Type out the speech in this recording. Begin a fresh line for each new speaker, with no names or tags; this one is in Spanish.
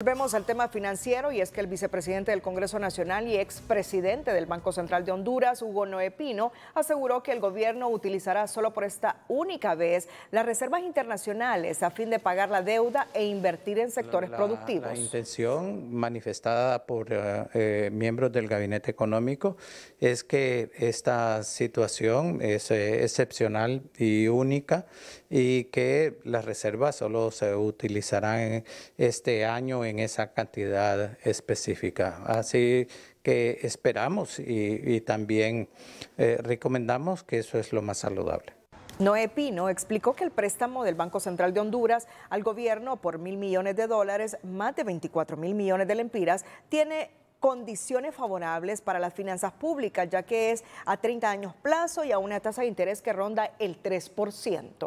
Volvemos al tema financiero y es que el vicepresidente del Congreso Nacional y expresidente del Banco Central de Honduras, Hugo Noé Pino, aseguró que el gobierno utilizará solo por esta única vez las reservas internacionales a fin de pagar la deuda e invertir en sectores productivos. La
intención manifestada por eh, eh, miembros del gabinete económico es que esta situación es eh, excepcional y única y que las reservas solo se utilizarán este año en esa cantidad específica. Así que esperamos y, también eh, recomendamos que eso es lo más saludable.
Noé Pino explicó que el préstamo del Banco Central de Honduras al gobierno por mil millones de dólares, más de 24 mil millones de lempiras, tiene condiciones favorables para las finanzas públicas, ya que es a 30 años plazo y a una tasa de interés que ronda el 3%.